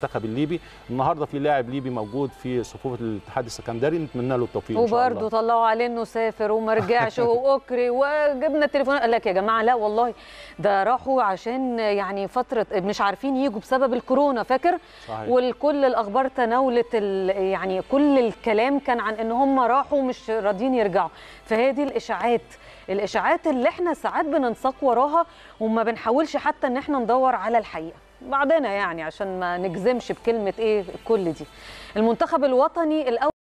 المنتخب الليبي النهارده في لاعب ليبي موجود في صفوف الاتحاد السكندري نتمنى له التوفيق وبرده طلعوا عليه انه سافر وما رجعش واكري وجبنا التليفون قال لك يا جماعه لا والله ده راحوا عشان يعني فتره مش عارفين يجوا بسبب الكورونا فاكر صحيح. والكل الاخبار تناولت يعني كل الكلام كان عن ان هم راحوا مش راضيين يرجعوا فهي دي الاشاعات الاشاعات اللي احنا ساعات بننساق وراها وما بنحاولش حتى ان احنا ندور على الحقيقه بعضنا يعني عشان ما نجزمش بكلمه ايه كل دي المنتخب الوطني الاول